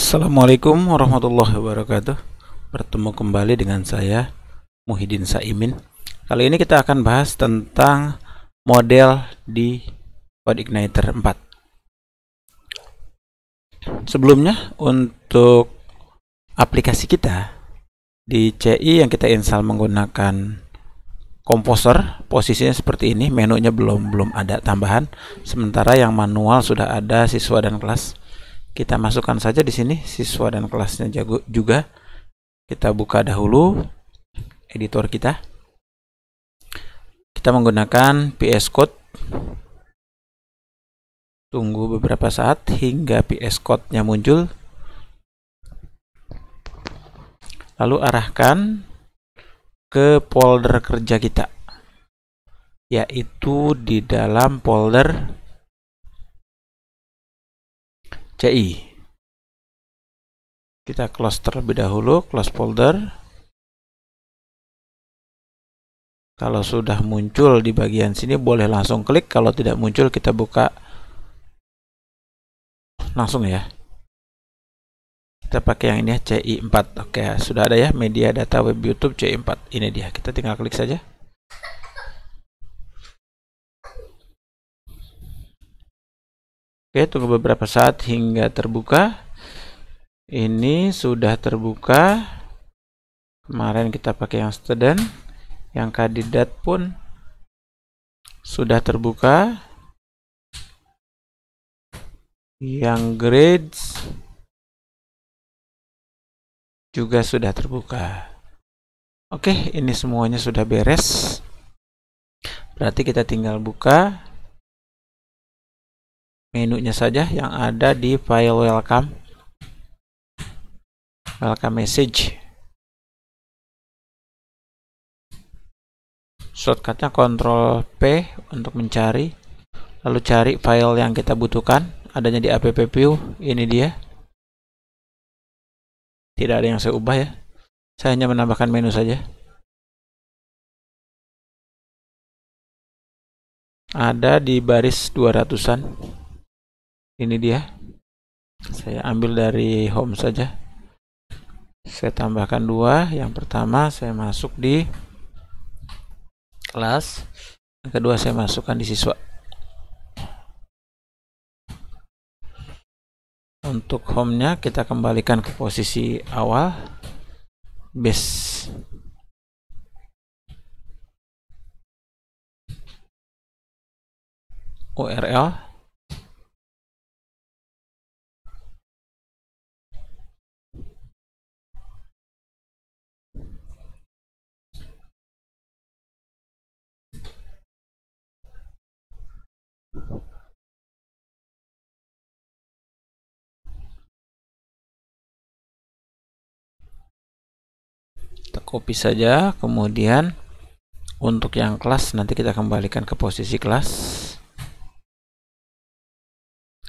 Assalamualaikum warahmatullahi wabarakatuh Bertemu kembali dengan saya Muhyiddin Saimin Kali ini kita akan bahas tentang model di Code Igniter 4 Sebelumnya untuk aplikasi kita di CI yang kita install menggunakan komposer posisinya seperti ini menunya belum belum ada tambahan sementara yang manual sudah ada siswa dan kelas kita masukkan saja di sini siswa dan kelasnya jago juga kita buka dahulu editor kita kita menggunakan PS Code tunggu beberapa saat hingga PS Code-nya muncul lalu arahkan ke folder kerja kita yaitu di dalam folder CI. Kita close terlebih dahulu, close folder. Kalau sudah muncul di bagian sini boleh langsung klik, kalau tidak muncul kita buka langsung ya. Kita pakai yang ini ya, CI4. Oke, sudah ada ya media data web YouTube CI4. Ini dia. Kita tinggal klik saja. Oke, tunggu beberapa saat hingga terbuka. Ini sudah terbuka. Kemarin kita pakai yang student, yang kandidat pun sudah terbuka. Yang grades juga sudah terbuka. Oke, ini semuanya sudah beres. Berarti kita tinggal buka menunya saja yang ada di file welcome welcome message shortcutnya Ctrl P untuk mencari lalu cari file yang kita butuhkan adanya di app view ini dia tidak ada yang saya ubah ya saya hanya menambahkan menu saja ada di baris 200an ini dia saya ambil dari home saja saya tambahkan dua yang pertama saya masuk di kelas yang kedua saya masukkan di siswa untuk home-nya kita kembalikan ke posisi awal base URL kita copy saja kemudian untuk yang kelas nanti kita kembalikan ke posisi kelas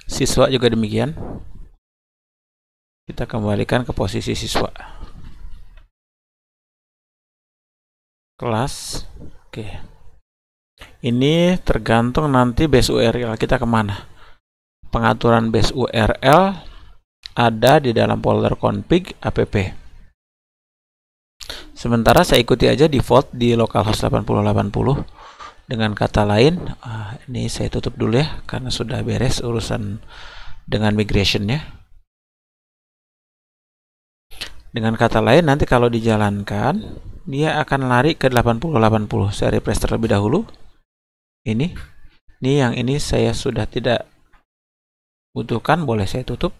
siswa juga demikian kita kembalikan ke posisi siswa kelas oke okay ini tergantung nanti base URL kita kemana pengaturan base URL ada di dalam folder config app sementara saya ikuti aja default di localhost 8080 dengan kata lain ah, ini saya tutup dulu ya karena sudah beres urusan dengan migrationnya dengan kata lain, nanti kalau dijalankan, dia akan lari ke 8080. Saya refresh terlebih dahulu ini ini yang ini saya sudah tidak butuhkan boleh saya tutup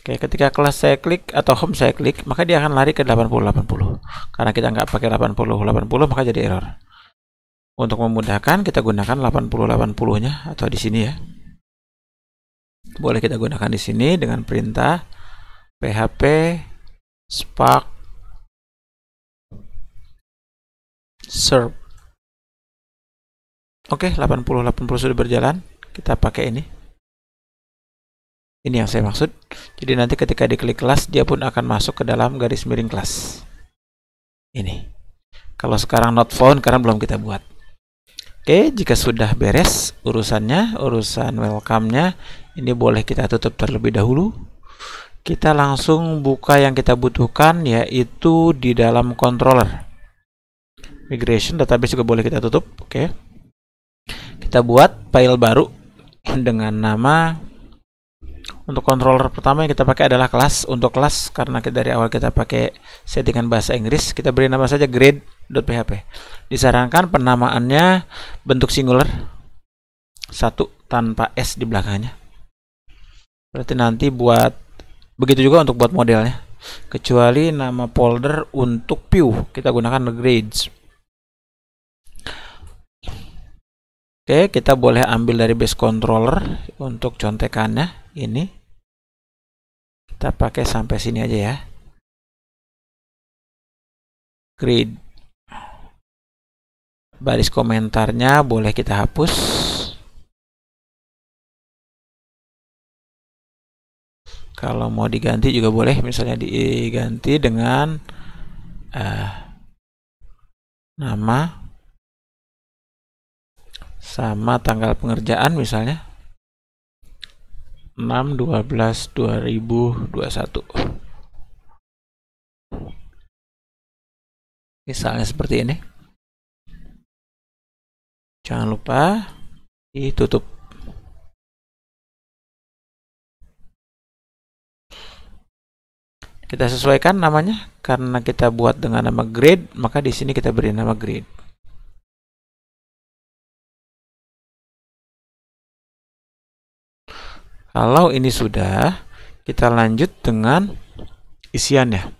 Oke, ketika kelas saya klik atau home saya klik, maka dia akan lari ke 8080. Karena kita nggak pakai 8080 maka jadi error. Untuk memudahkan, kita gunakan 880 nya atau di sini ya. Boleh kita gunakan di sini dengan perintah php spark serve Oke, 80 80 sudah berjalan. Kita pakai ini. Ini yang saya maksud. Jadi nanti ketika diklik kelas, dia pun akan masuk ke dalam garis miring kelas. Ini. Kalau sekarang not found karena belum kita buat. Oke, jika sudah beres urusannya, urusan welcome-nya, ini boleh kita tutup terlebih dahulu. Kita langsung buka yang kita butuhkan yaitu di dalam controller. Migration database juga boleh kita tutup, oke. Okay kita buat file baru dengan nama untuk controller pertama yang kita pakai adalah kelas untuk kelas karena kita dari awal kita pakai settingan bahasa Inggris kita beri nama saja grade.php disarankan penamaannya bentuk singular satu tanpa s di belakangnya berarti nanti buat begitu juga untuk buat modelnya kecuali nama folder untuk view kita gunakan grades Oke, kita boleh ambil dari base controller untuk contekannya ini. Kita pakai sampai sini aja ya. Grid. Baris komentarnya boleh kita hapus. Kalau mau diganti juga boleh, misalnya diganti dengan uh, nama sama tanggal pengerjaan misalnya 6 12 2021 misalnya seperti ini jangan lupa ditutup kita sesuaikan namanya karena kita buat dengan nama grade maka di sini kita beri nama grade Kalau ini sudah, kita lanjut dengan isiannya.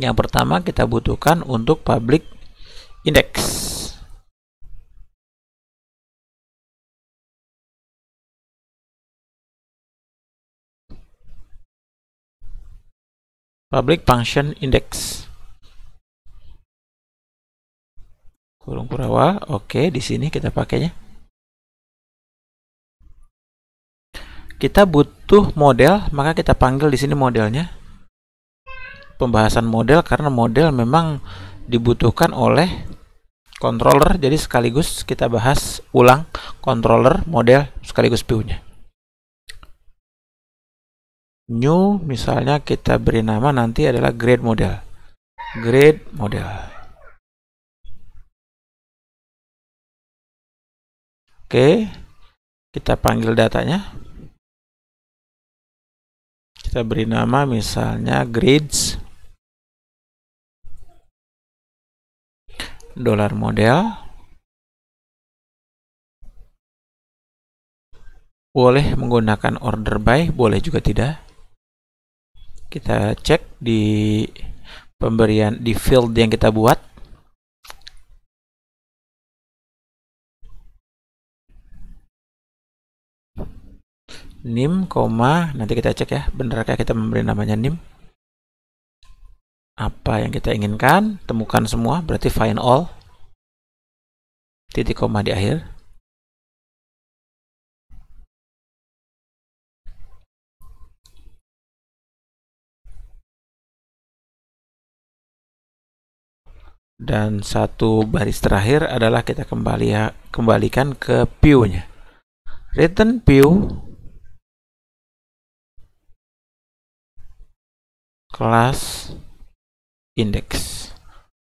Yang pertama kita butuhkan untuk public index. Public function index. Kurung Kurawa, oke, di sini kita pakainya. kita butuh model, maka kita panggil di sini modelnya. Pembahasan model karena model memang dibutuhkan oleh controller, jadi sekaligus kita bahas ulang controller, model, sekaligus view-nya. New misalnya kita beri nama nanti adalah grade model. Grade model. Oke, kita panggil datanya kita beri nama misalnya grids dolar model boleh menggunakan order by boleh juga tidak kita cek di pemberian di field yang kita buat nim, koma, nanti kita cek ya, benarkah kita memberi namanya nim? Apa yang kita inginkan, temukan semua, berarti find all. Titik koma di akhir. Dan satu baris terakhir adalah kita kembali ya, kembalikan ke view-nya. Return view kelas index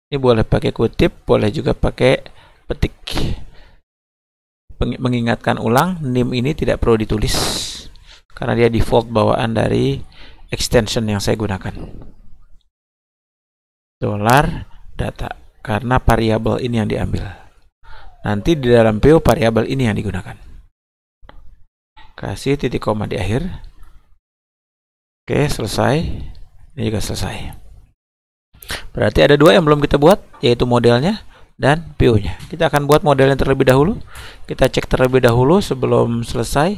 Ini boleh pakai kutip, boleh juga pakai petik. Mengingatkan ulang, nim ini tidak perlu ditulis karena dia default bawaan dari extension yang saya gunakan. Dolar data karena variabel ini yang diambil. Nanti di dalam PO variabel ini yang digunakan. Kasih titik koma di akhir. Oke, selesai ini juga selesai berarti ada dua yang belum kita buat yaitu modelnya dan pionya. nya kita akan buat model yang terlebih dahulu kita cek terlebih dahulu sebelum selesai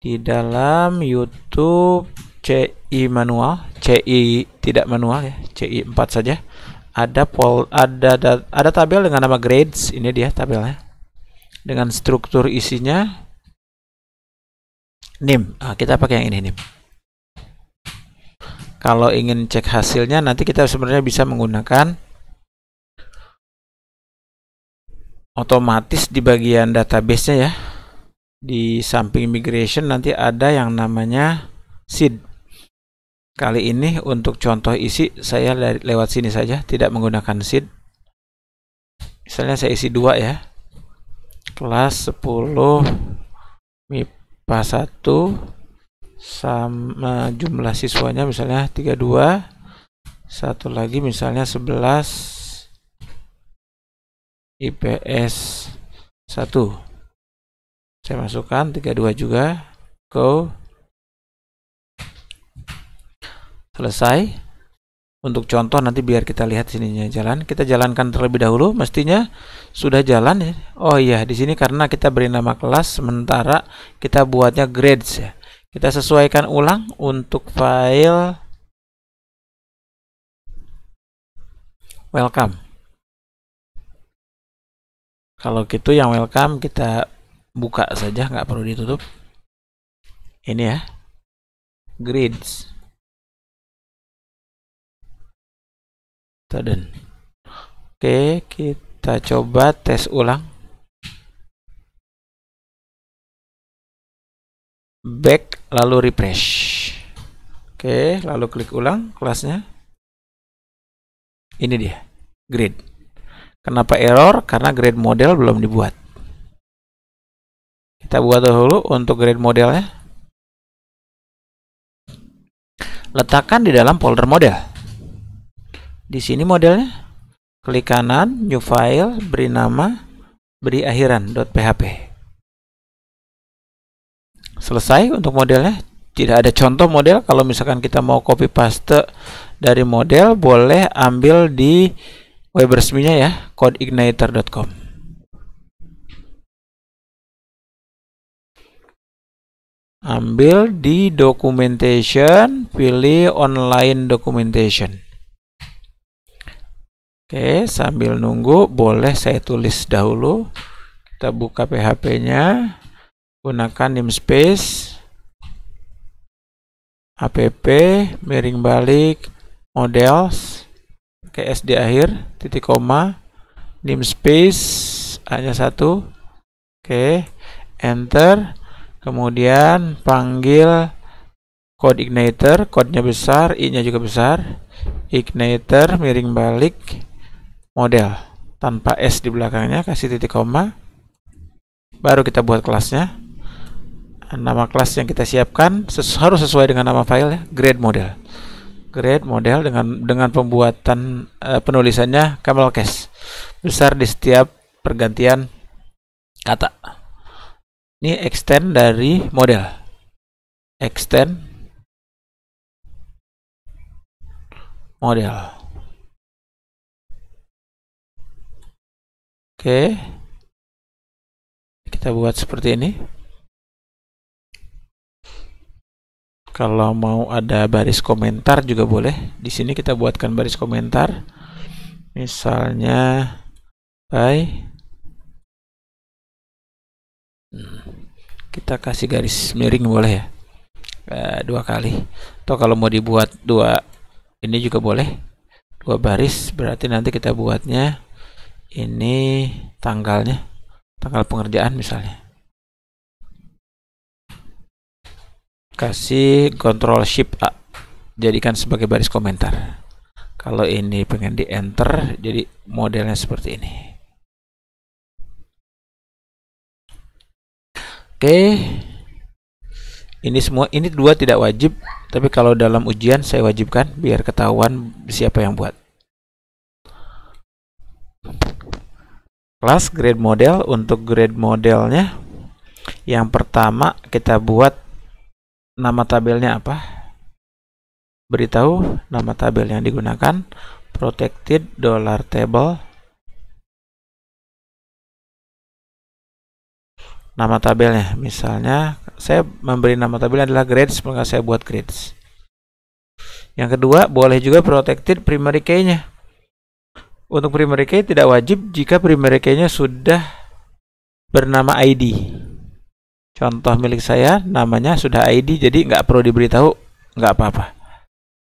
di dalam YouTube CI manual CI tidak manual ya CI 4 saja ada pol ada, ada ada tabel dengan nama grades ini dia tabelnya dengan struktur isinya nim nah, kita pakai yang ini nim kalau ingin cek hasilnya nanti kita sebenarnya bisa menggunakan otomatis di bagian databasenya ya di samping migration nanti ada yang namanya seed kali ini untuk contoh isi saya le lewat sini saja tidak menggunakan seed misalnya saya isi dua ya kelas 10 MIPA 1 sama jumlah siswanya misalnya 32 satu lagi misalnya 11 IPS 1 saya masukkan 32 juga go selesai untuk contoh nanti biar kita lihat sininya jalan kita jalankan terlebih dahulu mestinya sudah jalan ya oh iya di sini karena kita beri nama kelas sementara kita buatnya grades ya kita sesuaikan ulang untuk file welcome. Kalau gitu yang welcome kita buka saja, nggak perlu ditutup. Ini ya, grids. Taden. Oke, kita coba tes ulang. Back lalu refresh. Oke, lalu klik ulang kelasnya. Ini dia, grid. Kenapa error? Karena grade model belum dibuat. Kita buat dahulu untuk grade modelnya. Letakkan di dalam folder model. Di sini modelnya. Klik kanan, new file, beri nama, beri akhiran .php selesai untuk modelnya tidak ada contoh model kalau misalkan kita mau copy paste dari model boleh ambil di web resminya ya codeigniter.com ambil di documentation pilih online documentation oke sambil nunggu boleh saya tulis dahulu kita buka PHP nya gunakan namespace app miring balik models ke sd akhir titik koma namespace hanya satu oke okay. enter kemudian panggil code igniter kodenya besar i nya juga besar igniter miring balik model tanpa s di belakangnya kasih titik koma baru kita buat kelasnya nama kelas yang kita siapkan ses harus sesuai dengan nama file ya, grade model. Grade model dengan dengan pembuatan uh, penulisannya camel case besar di setiap pergantian kata. Ini extend dari model. Extend model. Oke. Okay kita buat seperti ini Kalau mau ada baris komentar juga boleh. Di sini kita buatkan baris komentar. Misalnya by hmm, kita kasih garis miring boleh ya eh, dua kali atau kalau mau dibuat dua ini juga boleh dua baris berarti nanti kita buatnya ini tanggalnya tanggal pengerjaan misalnya kasih control shift A jadikan sebagai baris komentar kalau ini pengen di enter jadi modelnya seperti ini oke ini semua ini dua tidak wajib tapi kalau dalam ujian saya wajibkan biar ketahuan siapa yang buat kelas grade model untuk grade modelnya yang pertama kita buat nama tabelnya apa? Beritahu nama tabel yang digunakan protected dollar table nama tabelnya. Misalnya saya memberi nama tabelnya adalah grades maka saya buat grades. Yang kedua, boleh juga protected primary key-nya. Untuk primary key tidak wajib jika primary key-nya sudah bernama ID contoh milik saya namanya sudah ID jadi nggak perlu diberitahu nggak apa-apa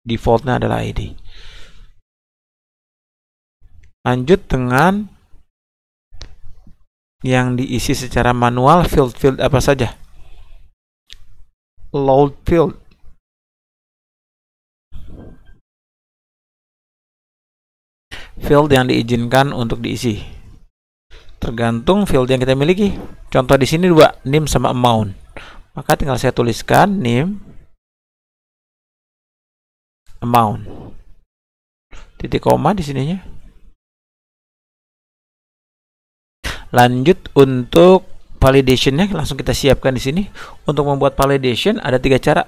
defaultnya adalah ID lanjut dengan yang diisi secara manual field-field apa saja load field field yang diizinkan untuk diisi tergantung field yang kita miliki. Contoh di sini dua, name sama amount. Maka tinggal saya tuliskan name amount. Titik koma di sininya. Lanjut untuk validationnya langsung kita siapkan di sini. Untuk membuat validation ada tiga cara.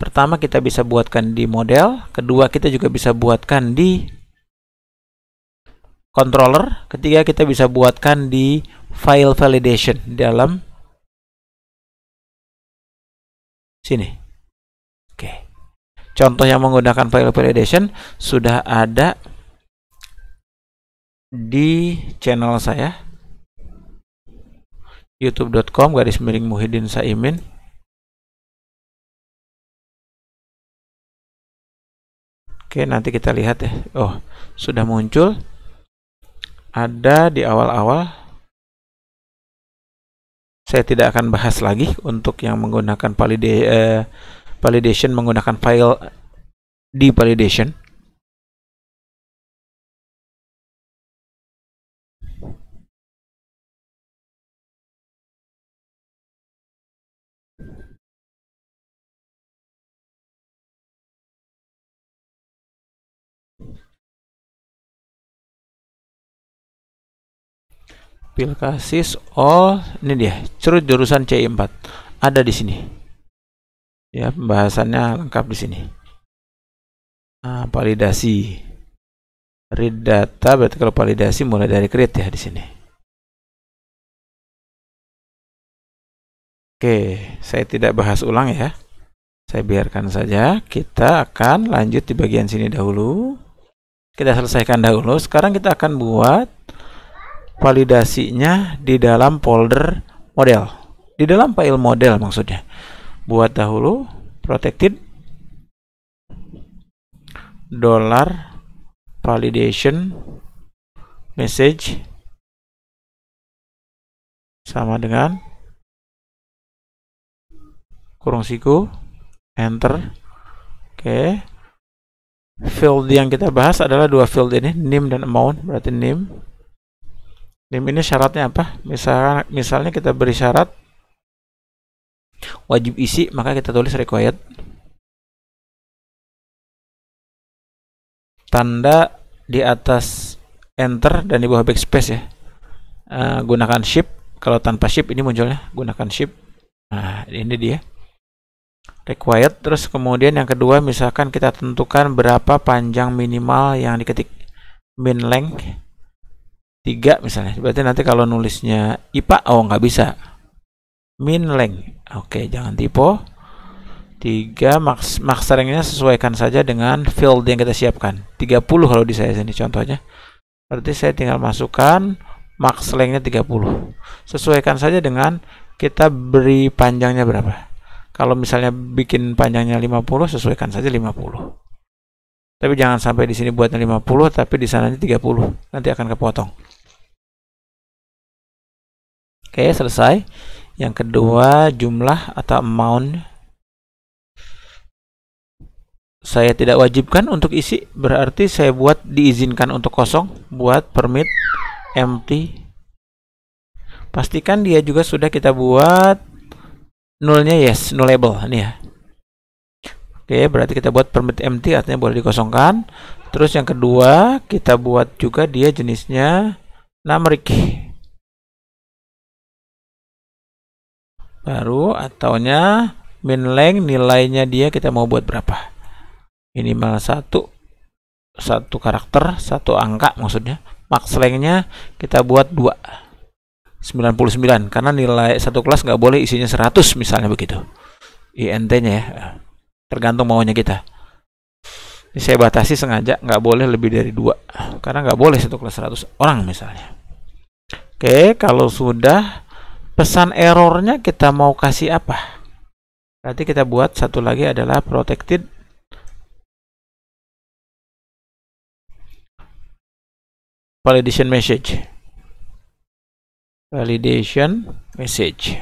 Pertama kita bisa buatkan di model, kedua kita juga bisa buatkan di controller ketiga kita bisa buatkan di file validation dalam sini oke contoh yang menggunakan file validation sudah ada di channel saya youtube.com garis miring Muhyiddin Saimin Oke, nanti kita lihat ya. Oh, sudah muncul ada di awal-awal. Saya tidak akan bahas lagi untuk yang menggunakan eh, validation menggunakan file de-validation. Pilkasis oh ini dia cerut jurusan C 4 ada di sini ya pembahasannya lengkap di sini nah, validasi read data berarti kalau validasi mulai dari create ya di sini oke saya tidak bahas ulang ya saya biarkan saja kita akan lanjut di bagian sini dahulu kita selesaikan dahulu sekarang kita akan buat validasinya di dalam folder model di dalam file model maksudnya buat dahulu protected dollar validation message sama dengan kurung siku enter oke okay. field yang kita bahas adalah dua field ini name dan amount berarti name dim ini syaratnya apa misalkan misalnya kita beri syarat wajib isi maka kita tulis required tanda di atas enter dan di bawah backspace ya uh, gunakan shift kalau tanpa shift ini munculnya gunakan shift nah ini dia required terus kemudian yang kedua misalkan kita tentukan berapa panjang minimal yang diketik min length 3 misalnya. Berarti nanti kalau nulisnya IPA, oh nggak bisa. Min leng, Oke, jangan typo. 3 max max ringnya sesuaikan saja dengan field yang kita siapkan. 30 kalau di saya sini contohnya. Berarti saya tinggal masukkan max lengnya tiga 30. Sesuaikan saja dengan kita beri panjangnya berapa. Kalau misalnya bikin panjangnya 50, sesuaikan saja 50. Tapi jangan sampai di sini buatnya 50, tapi di sananya 30. Nanti akan kepotong. Oke, okay, selesai. Yang kedua, jumlah atau amount. Saya tidak wajibkan untuk isi, berarti saya buat diizinkan untuk kosong, buat permit empty. Pastikan dia juga sudah kita buat nolnya yes, nullable ini ya. Oke, okay, berarti kita buat permit empty artinya boleh dikosongkan. Terus yang kedua, kita buat juga dia jenisnya numeric. baru ataunya min length nilainya dia kita mau buat berapa minimal satu satu karakter satu angka maksudnya max lengthnya kita buat dua 99 karena nilai satu kelas nggak boleh isinya 100 misalnya begitu INT-nya ya tergantung maunya kita ini saya batasi sengaja nggak boleh lebih dari dua karena nggak boleh satu kelas 100 orang misalnya oke kalau sudah pesan errornya kita mau kasih apa berarti kita buat satu lagi adalah protected validation message validation message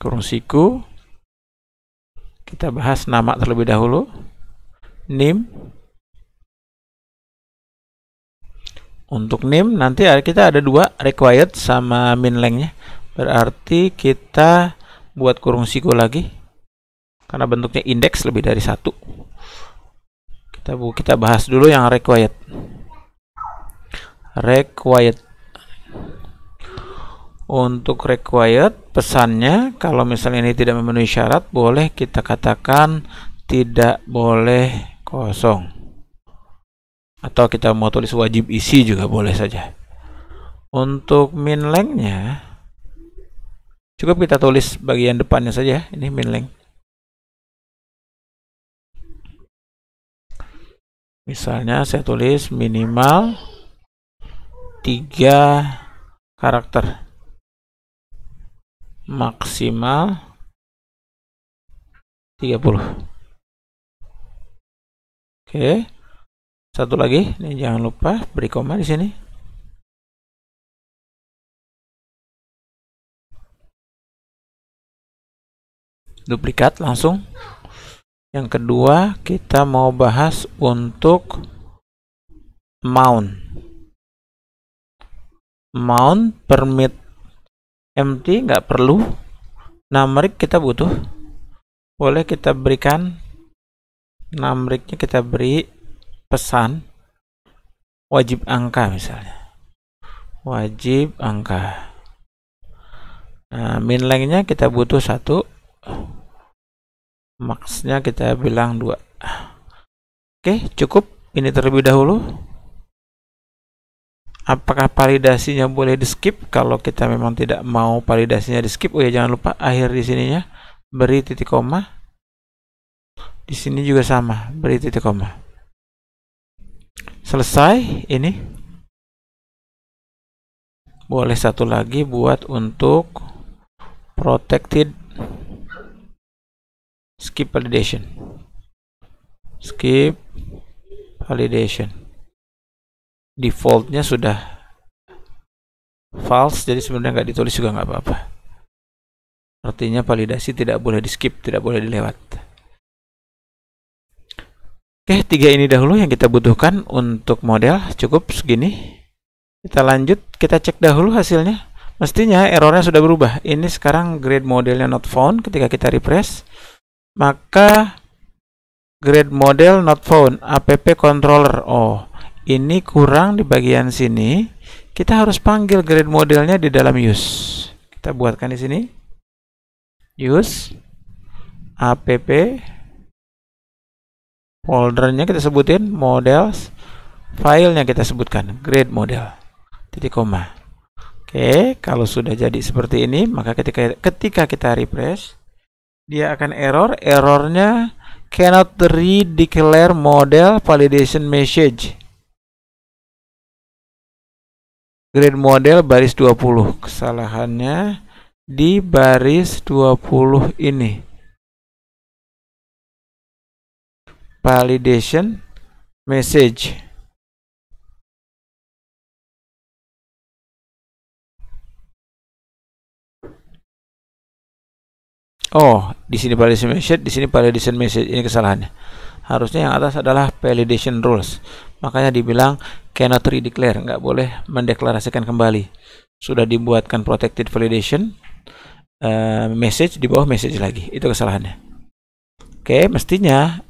kurung siku kita bahas nama terlebih dahulu name Untuk name nanti kita ada dua required sama min length-nya. Berarti kita buat kurung siku lagi karena bentuknya indeks lebih dari satu. Kita bu kita bahas dulu yang required. Required untuk required pesannya kalau misalnya ini tidak memenuhi syarat boleh kita katakan tidak boleh kosong atau kita mau tulis wajib isi juga boleh saja untuk min length-nya cukup kita tulis bagian depannya saja ini min length misalnya saya tulis minimal 3 karakter maksimal 30 oke okay. Satu lagi, ini jangan lupa beri koma di sini. Duplikat langsung. Yang kedua, kita mau bahas untuk mount. Mount permit empty nggak perlu. Numeric kita butuh. Boleh kita berikan numberiknya kita beri pesan wajib angka misalnya wajib angka nah min lengthnya kita butuh satu maxnya kita bilang dua oke cukup ini terlebih dahulu apakah validasinya boleh di skip kalau kita memang tidak mau validasinya di skip oh ya jangan lupa akhir di sininya beri titik koma di sini juga sama beri titik koma selesai ini boleh satu lagi buat untuk protected skip validation skip validation defaultnya sudah false jadi sebenarnya nggak ditulis juga nggak apa-apa artinya validasi tidak boleh di skip tidak boleh dilewat Oke, tiga ini dahulu yang kita butuhkan untuk model. Cukup segini. Kita lanjut, kita cek dahulu hasilnya. Mestinya errornya sudah berubah. Ini sekarang grade modelnya not found ketika kita refresh. Maka grade model not found, app controller. Oh, ini kurang di bagian sini. Kita harus panggil grade modelnya di dalam use. Kita buatkan di sini. Use app foldernya kita sebutin models filenya kita sebutkan grade model titik koma oke kalau sudah jadi seperti ini maka ketika ketika kita refresh dia akan error errornya cannot read declare model validation message grade model baris 20 kesalahannya di baris 20 ini validation message Oh, di sini validation message, di sini validation message. Ini kesalahannya. Harusnya yang atas adalah validation rules. Makanya dibilang cannot redeclare, nggak boleh mendeklarasikan kembali. Sudah dibuatkan protected validation uh, message di bawah message lagi. Itu kesalahannya. Oke, okay, mestinya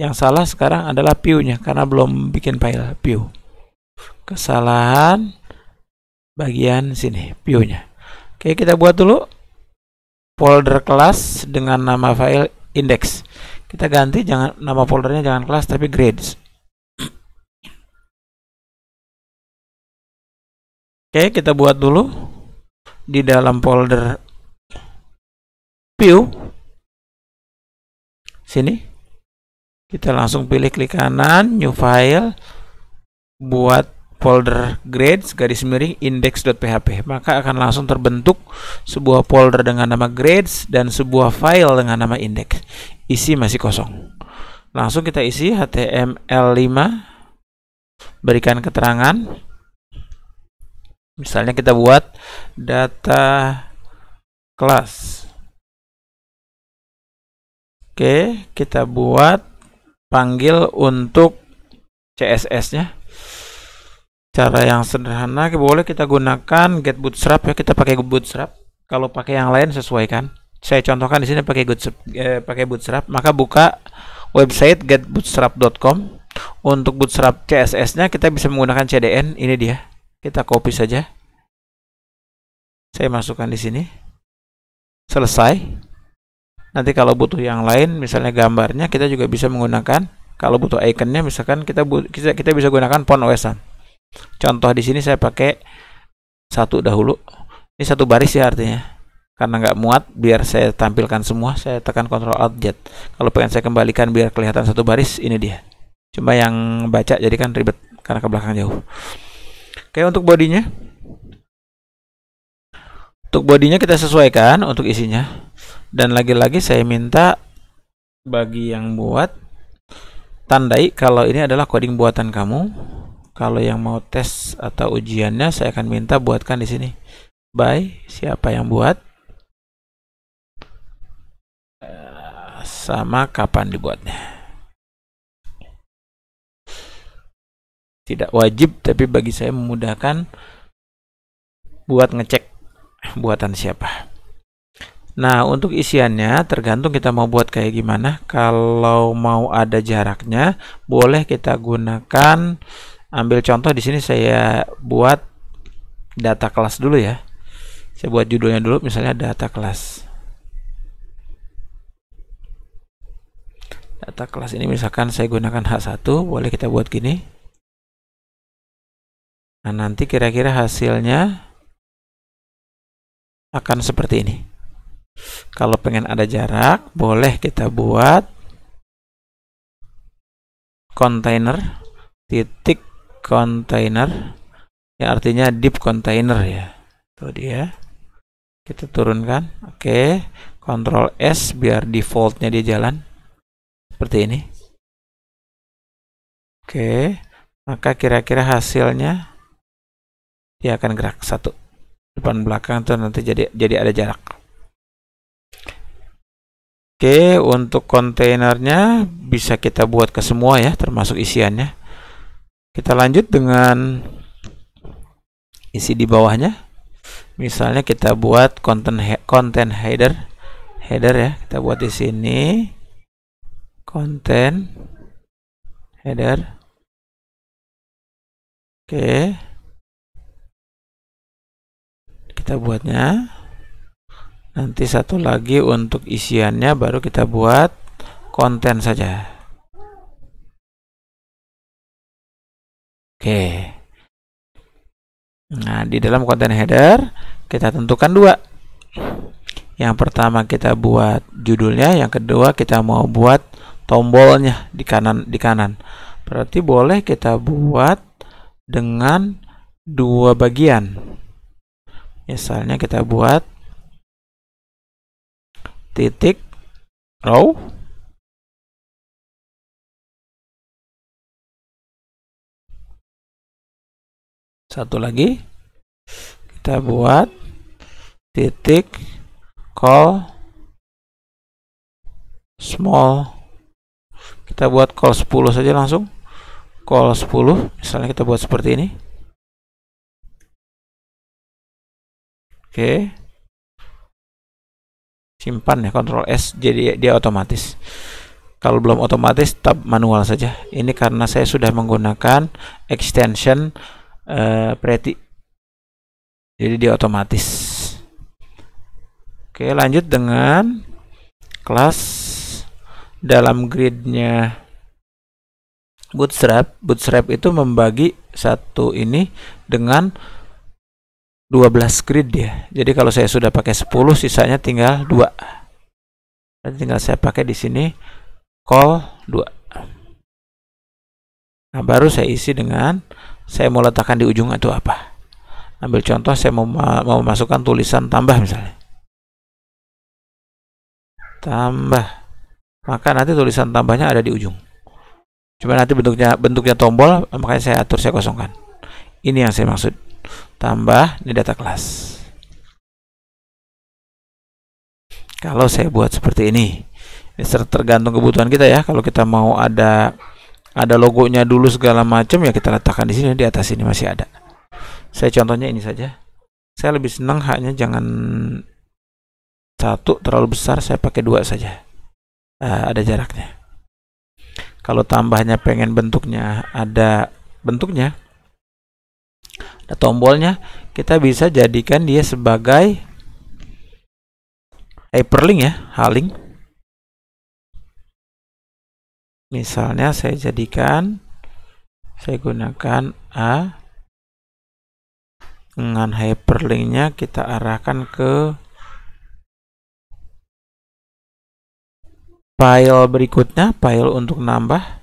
yang salah sekarang adalah view-nya karena belum bikin file view. Kesalahan bagian sini view-nya. Oke, kita buat dulu folder kelas dengan nama file index. Kita ganti jangan nama foldernya jangan kelas tapi grades. Oke, kita buat dulu di dalam folder view sini kita langsung pilih klik kanan new file buat folder grades garis miring index.php maka akan langsung terbentuk sebuah folder dengan nama grades dan sebuah file dengan nama index isi masih kosong langsung kita isi html5 berikan keterangan misalnya kita buat data kelas oke kita buat panggil untuk CSS-nya. Cara yang sederhana boleh kita gunakan get bootstrap ya, kita pakai bootstrap. Kalau pakai yang lain sesuaikan. Saya contohkan di sini pakai bootstrap, eh, pakai bootstrap, maka buka website getbootstrap.com. Untuk bootstrap CSS-nya kita bisa menggunakan CDN, ini dia. Kita copy saja. Saya masukkan di sini. Selesai nanti kalau butuh yang lain misalnya gambarnya kita juga bisa menggunakan kalau butuh iconnya misalkan kita kita, kita bisa gunakan font OS-an contoh di sini saya pakai satu dahulu ini satu baris ya artinya karena nggak muat biar saya tampilkan semua saya tekan Ctrl Alt Z kalau pengen saya kembalikan biar kelihatan satu baris ini dia cuma yang baca jadi kan ribet karena ke belakang jauh oke untuk bodinya untuk bodinya kita sesuaikan untuk isinya dan lagi-lagi saya minta bagi yang buat tandai kalau ini adalah coding buatan kamu kalau yang mau tes atau ujiannya saya akan minta buatkan di sini by siapa yang buat sama kapan dibuatnya tidak wajib tapi bagi saya memudahkan buat ngecek buatan siapa Nah, untuk isiannya tergantung kita mau buat kayak gimana. Kalau mau ada jaraknya, boleh kita gunakan ambil contoh di sini saya buat data kelas dulu ya. Saya buat judulnya dulu misalnya data kelas. Data kelas ini misalkan saya gunakan H1, boleh kita buat gini. Nah, nanti kira-kira hasilnya akan seperti ini. Kalau pengen ada jarak, boleh kita buat container titik container ya artinya deep container ya. Itu dia. Kita turunkan. Oke, Ctrl S biar defaultnya dia jalan seperti ini. Oke, maka kira-kira hasilnya dia akan gerak satu depan belakang tuh nanti jadi jadi ada jarak. Oke, untuk kontainernya bisa kita buat ke semua ya, termasuk isiannya. Kita lanjut dengan isi di bawahnya. Misalnya kita buat konten konten header header ya, kita buat di sini konten header. Oke. Kita buatnya nanti satu lagi untuk isiannya baru kita buat konten saja oke nah di dalam konten header kita tentukan dua yang pertama kita buat judulnya yang kedua kita mau buat tombolnya di kanan di kanan berarti boleh kita buat dengan dua bagian misalnya kita buat titik row satu lagi kita buat titik call small kita buat call 10 saja langsung call 10 misalnya kita buat seperti ini oke okay simpan ya Ctrl S jadi dia otomatis kalau belum otomatis tab manual saja ini karena saya sudah menggunakan extension uh, Preti jadi dia otomatis oke lanjut dengan kelas dalam gridnya bootstrap bootstrap itu membagi satu ini dengan 12 grid ya jadi kalau saya sudah pakai 10 sisanya tinggal 2 dan tinggal saya pakai di sini call 2 nah baru saya isi dengan saya mau letakkan di ujung itu apa ambil contoh saya mau, mau masukkan tulisan tambah misalnya tambah maka nanti tulisan tambahnya ada di ujung cuma nanti bentuknya bentuknya tombol makanya saya atur saya kosongkan ini yang saya maksud. Tambah ini data kelas. Kalau saya buat seperti ini, ini tergantung kebutuhan kita ya. Kalau kita mau ada ada logonya dulu segala macam ya kita letakkan di sini di atas ini masih ada. Saya contohnya ini saja. Saya lebih senang haknya jangan satu terlalu besar, saya pakai dua saja. Uh, ada jaraknya. Kalau tambahnya pengen bentuknya ada bentuknya, ada nah, tombolnya kita bisa jadikan dia sebagai hyperlink ya haling misalnya saya jadikan saya gunakan A dengan hyperlinknya kita arahkan ke file berikutnya file untuk nambah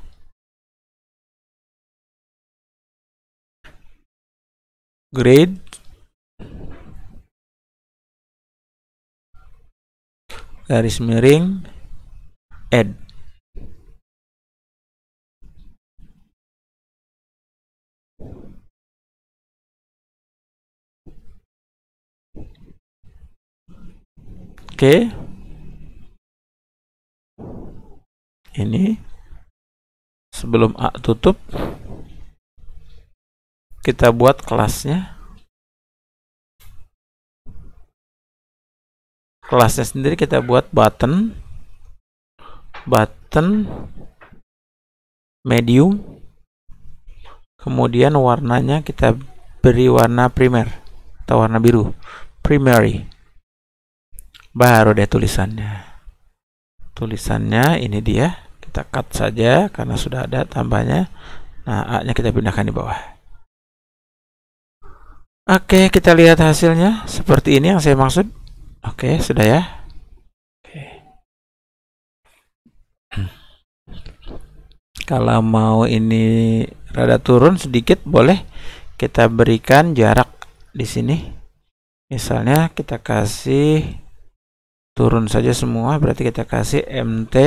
grade garis miring add Oke. Okay. Ini sebelum A tutup kita buat kelasnya kelasnya sendiri kita buat button button medium kemudian warnanya kita beri warna primer atau warna biru primary baru deh tulisannya tulisannya ini dia kita cut saja karena sudah ada tambahnya nah A nya kita pindahkan di bawah Oke, kita lihat hasilnya seperti ini yang saya maksud. Oke, sudah ya. Oke. Kalau mau ini rada turun sedikit boleh kita berikan jarak di sini. Misalnya kita kasih turun saja semua, berarti kita kasih MT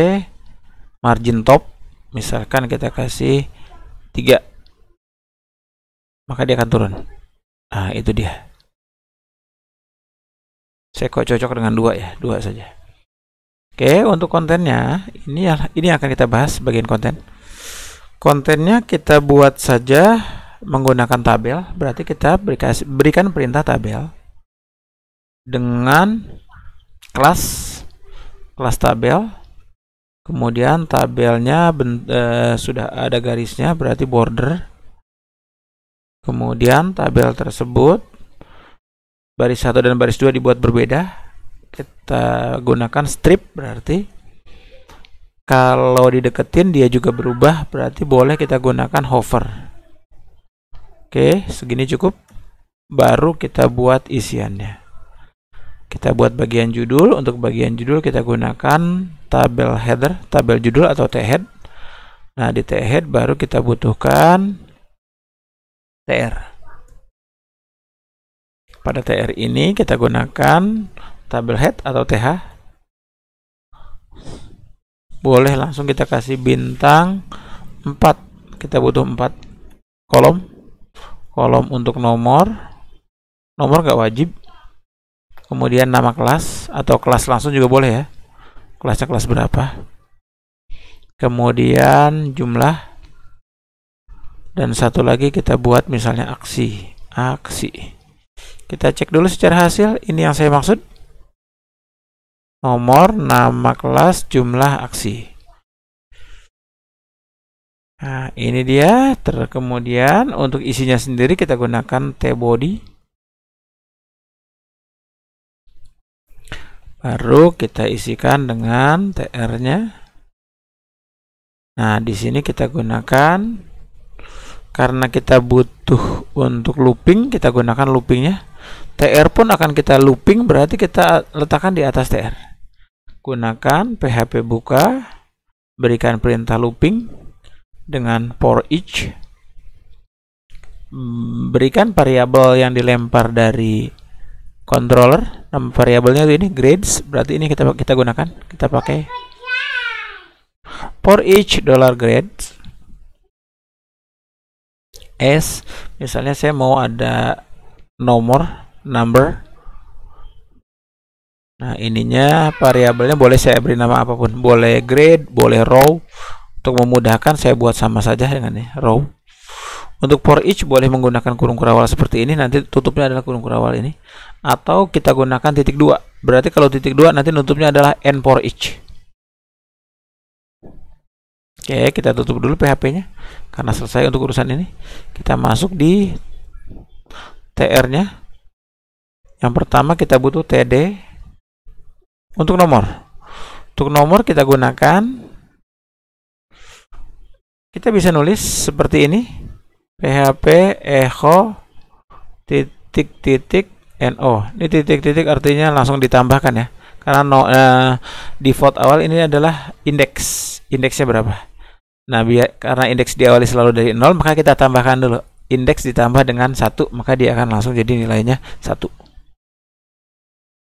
margin top. Misalkan kita kasih 3. Maka dia akan turun. Ah, itu dia. Saya kok cocok dengan dua ya, dua saja. Oke, untuk kontennya, ini ya ini akan kita bahas bagian konten. Kontennya kita buat saja menggunakan tabel, berarti kita berikan perintah tabel dengan kelas kelas tabel kemudian tabelnya ben, e, sudah ada garisnya berarti border Kemudian tabel tersebut baris 1 dan baris 2 dibuat berbeda. Kita gunakan strip berarti kalau dideketin dia juga berubah berarti boleh kita gunakan hover. Oke, segini cukup. Baru kita buat isiannya. Kita buat bagian judul. Untuk bagian judul kita gunakan tabel header, tabel judul atau T-head. Nah, di T-head baru kita butuhkan TR. Pada TR ini kita gunakan tabel head atau TH. Boleh langsung kita kasih bintang 4. Kita butuh 4 kolom. Kolom untuk nomor. Nomor nggak wajib. Kemudian nama kelas atau kelas langsung juga boleh ya. Kelasnya kelas berapa. Kemudian jumlah dan satu lagi kita buat misalnya aksi aksi kita cek dulu secara hasil ini yang saya maksud nomor nama kelas jumlah aksi nah ini dia terkemudian untuk isinya sendiri kita gunakan t body baru kita isikan dengan tr nya nah di sini kita gunakan karena kita butuh untuk looping kita gunakan loopingnya TR pun akan kita looping berarti kita letakkan di atas TR gunakan PHP buka berikan perintah looping dengan for each hmm, berikan variabel yang dilempar dari controller nama variabelnya ini grades berarti ini kita kita gunakan kita pakai for each dollar grades S misalnya saya mau ada nomor number nah ininya variabelnya boleh saya beri nama apapun boleh grade boleh row untuk memudahkan saya buat sama saja dengan ya, ini ya. row untuk for each boleh menggunakan kurung kurawal seperti ini nanti tutupnya adalah kurung kurawal ini atau kita gunakan titik dua berarti kalau titik dua nanti nutupnya adalah n for each Oke, kita tutup dulu PHP-nya karena selesai untuk urusan ini. Kita masuk di TR-nya. Yang pertama kita butuh TD untuk nomor. Untuk nomor kita gunakan kita bisa nulis seperti ini. PHP echo titik titik no. Ini titik-titik artinya langsung ditambahkan ya. Karena no, eh, default awal ini adalah indeks. Indeksnya berapa? Nah, biar, karena indeks diawali selalu dari 0, maka kita tambahkan dulu. Indeks ditambah dengan 1, maka dia akan langsung jadi nilainya 1.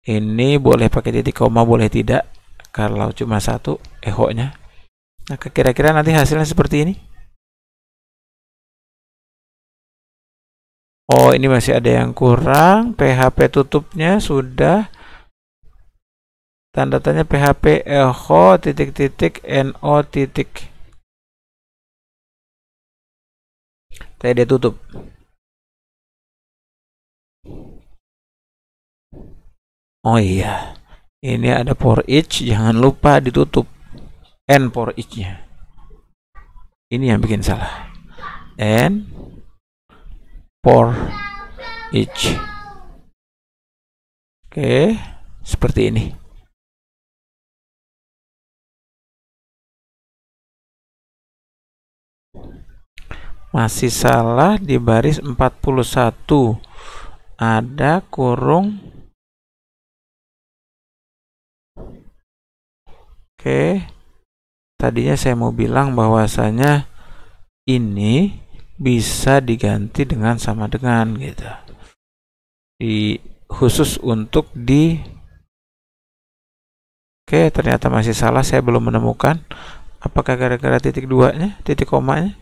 Ini boleh pakai titik koma, boleh tidak. Kalau cuma 1, ehoknya. Nah kira-kira nanti hasilnya seperti ini. Oh, ini masih ada yang kurang. PHP tutupnya sudah tanda tanya PHP echo titik titik no titik kayak dia tutup oh iya ini ada for each jangan lupa ditutup n for each nya ini yang bikin salah n for each oke okay. seperti ini masih salah di baris 41 ada kurung Oke tadinya saya mau bilang bahwasanya ini bisa diganti dengan sama dengan gitu di khusus untuk di Oke ternyata masih salah saya belum menemukan apakah gara-gara titik duanya titik komanya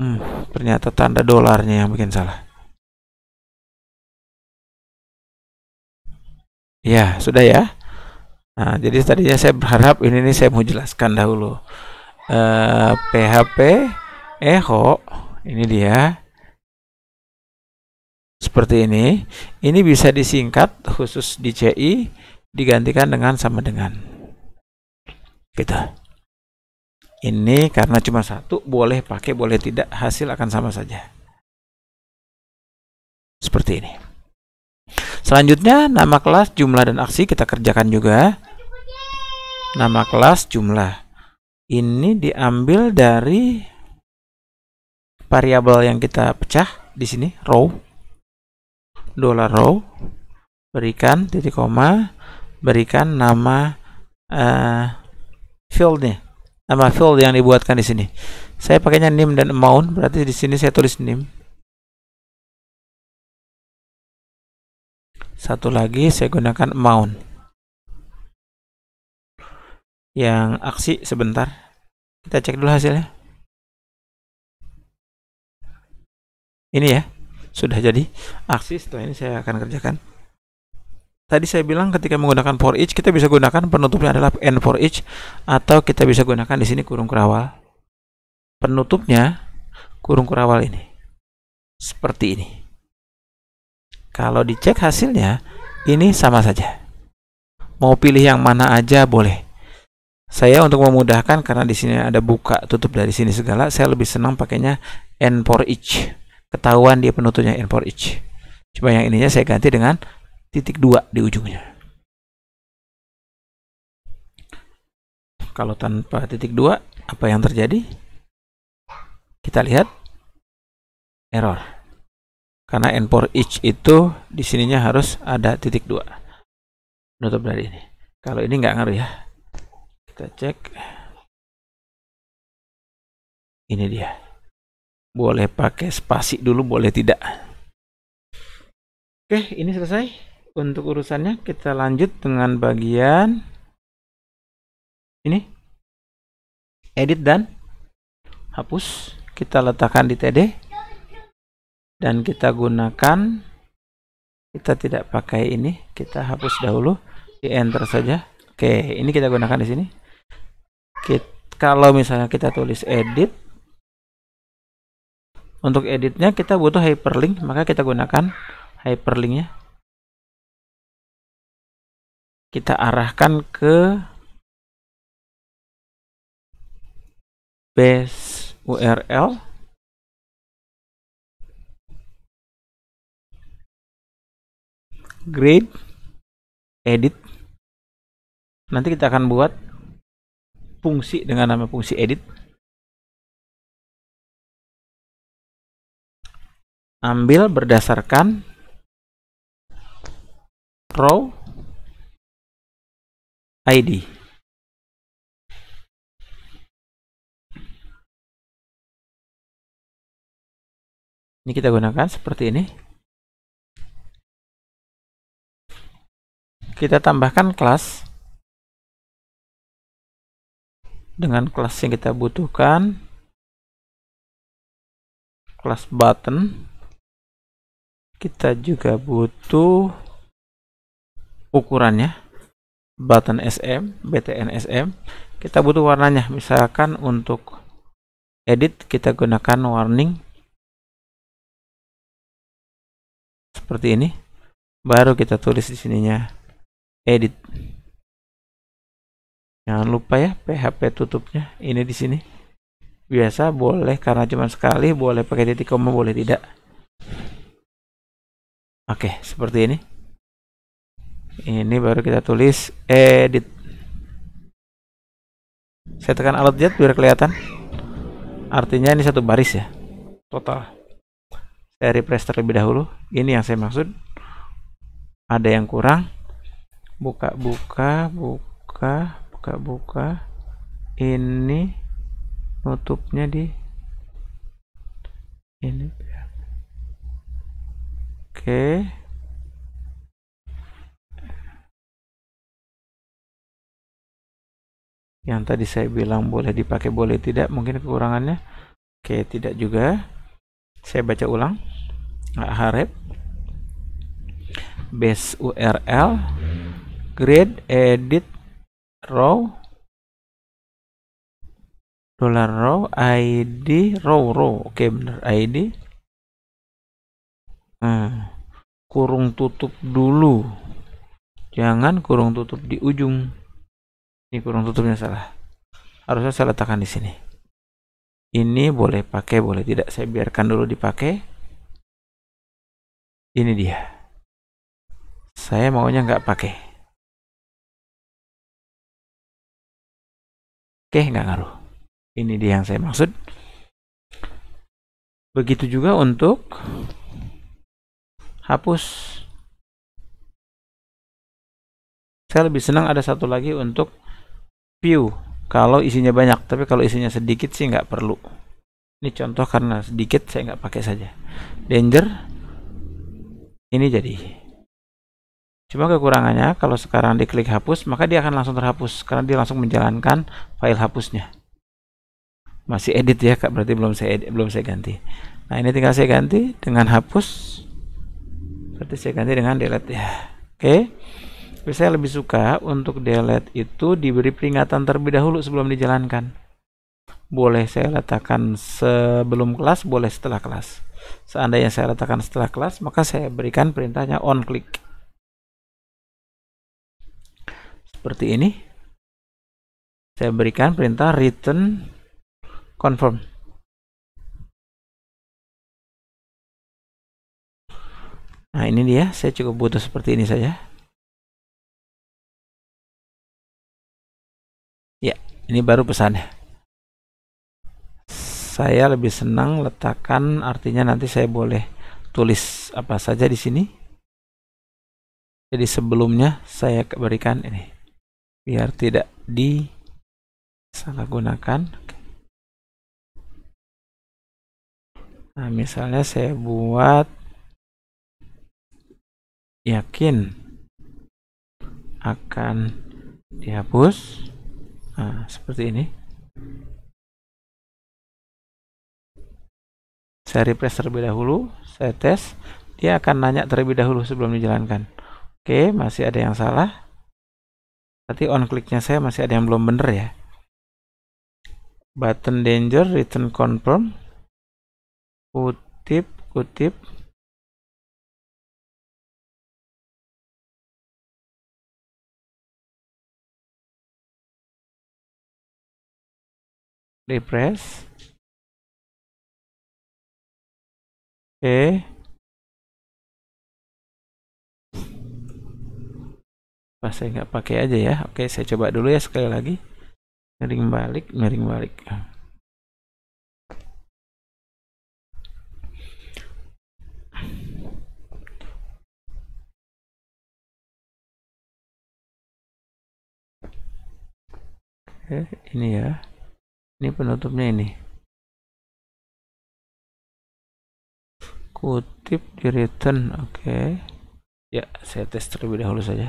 Hmm, ternyata tanda dolarnya yang bikin salah. Ya, sudah ya. Nah, jadi tadinya saya berharap ini nih saya mau jelaskan dahulu. Eh, PHP echo ini dia seperti ini. Ini bisa disingkat khusus di CI digantikan dengan sama dengan. Gitu ini karena cuma satu boleh pakai boleh tidak hasil akan sama saja seperti ini selanjutnya nama kelas jumlah dan aksi kita kerjakan juga nama kelas jumlah ini diambil dari variabel yang kita pecah di sini row dollar row berikan titik koma berikan nama uh, fieldnya field yang dibuatkan di sini. Saya pakainya nim dan amount, berarti di sini saya tulis nim. Satu lagi saya gunakan amount. Yang aksi sebentar. Kita cek dulu hasilnya. Ini ya, sudah jadi. Aksi setelah ini saya akan kerjakan. Tadi saya bilang ketika menggunakan for each kita bisa gunakan penutupnya adalah n for each atau kita bisa gunakan di sini kurung kurawal. Penutupnya kurung kurawal ini. Seperti ini. Kalau dicek hasilnya ini sama saja. Mau pilih yang mana aja boleh. Saya untuk memudahkan karena di sini ada buka tutup dari sini segala, saya lebih senang pakainya n for each. Ketahuan dia penutupnya n for each. Cuma yang ininya saya ganti dengan titik dua di ujungnya. Kalau tanpa titik dua, apa yang terjadi? Kita lihat error. Karena n for each itu di sininya harus ada titik dua. Nutup dari ini. Kalau ini nggak ngaruh ya. Kita cek. Ini dia. Boleh pakai spasi dulu, boleh tidak. Oke, ini selesai untuk urusannya kita lanjut dengan bagian ini edit dan hapus kita letakkan di TD dan kita gunakan kita tidak pakai ini kita hapus dahulu di enter saja oke ini kita gunakan di sini kita, kalau misalnya kita tulis edit untuk editnya kita butuh hyperlink maka kita gunakan hyperlinknya kita arahkan ke base URL grade edit nanti kita akan buat fungsi dengan nama fungsi edit ambil berdasarkan row ID ini kita gunakan seperti ini kita tambahkan kelas dengan kelas yang kita butuhkan kelas button kita juga butuh ukurannya button SM, BTN SM. Kita butuh warnanya. Misalkan untuk edit kita gunakan warning seperti ini. Baru kita tulis di sininya edit. Jangan lupa ya PHP tutupnya ini di sini. Biasa boleh karena cuma sekali, boleh pakai titik koma, boleh tidak. Oke, seperti ini ini baru kita tulis edit saya tekan alt Z biar kelihatan artinya ini satu baris ya total saya refresh terlebih dahulu ini yang saya maksud ada yang kurang buka buka buka buka buka ini nutupnya di ini oke okay. yang tadi saya bilang boleh dipakai boleh tidak mungkin kekurangannya oke tidak juga saya baca ulang harap base url grade edit row dollar row id row row oke bener. id nah, hmm. kurung tutup dulu jangan kurung tutup di ujung ini kurung tutupnya salah harusnya saya letakkan di sini ini boleh pakai boleh tidak saya biarkan dulu dipakai ini dia saya maunya nggak pakai oke nggak ngaruh ini dia yang saya maksud begitu juga untuk hapus saya lebih senang ada satu lagi untuk View, kalau isinya banyak tapi kalau isinya sedikit sih nggak perlu ini contoh karena sedikit saya nggak pakai saja danger ini jadi cuma kekurangannya kalau sekarang diklik hapus maka dia akan langsung terhapus karena dia langsung menjalankan file hapusnya masih edit ya kak berarti belum saya edit, belum saya ganti nah ini tinggal saya ganti dengan hapus berarti saya ganti dengan delete ya oke okay. Tapi saya lebih suka untuk delete itu diberi peringatan terlebih dahulu sebelum dijalankan. Boleh saya letakkan sebelum kelas, boleh setelah kelas. Seandainya saya letakkan setelah kelas, maka saya berikan perintahnya on click. Seperti ini. Saya berikan perintah return confirm. Nah, ini dia. Saya cukup butuh seperti ini saja. Ya, ini baru pesannya. Saya lebih senang letakkan artinya nanti saya boleh tulis apa saja di sini. Jadi sebelumnya saya berikan ini biar tidak disalahgunakan. Nah, misalnya saya buat yakin akan dihapus Nah, seperti ini. Saya refresh terlebih dahulu, saya tes. Dia akan nanya terlebih dahulu sebelum dijalankan. Oke, masih ada yang salah. Berarti on clicknya saya masih ada yang belum bener ya. Button danger, return confirm, kutip, kutip, refresh oke okay. pas saya nggak pakai aja ya oke okay, saya coba dulu ya sekali lagi miring balik miring balik Oke, ini ya ini penutupnya ini kutip di return oke okay. ya saya tes terlebih dahulu saja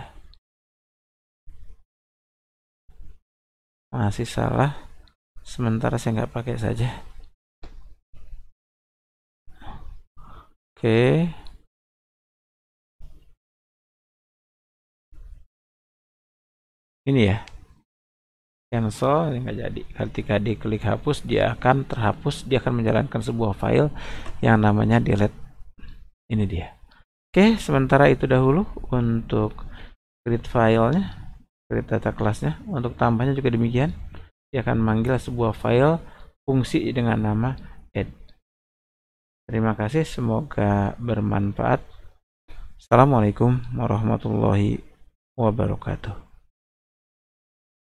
masih salah sementara saya nggak pakai saja oke okay. ini ya cancel nggak jadi ketika diklik hapus dia akan terhapus dia akan menjalankan sebuah file yang namanya delete ini dia oke sementara itu dahulu untuk create filenya create data kelasnya untuk tambahnya juga demikian dia akan manggil sebuah file fungsi dengan nama add terima kasih semoga bermanfaat Assalamualaikum warahmatullahi wabarakatuh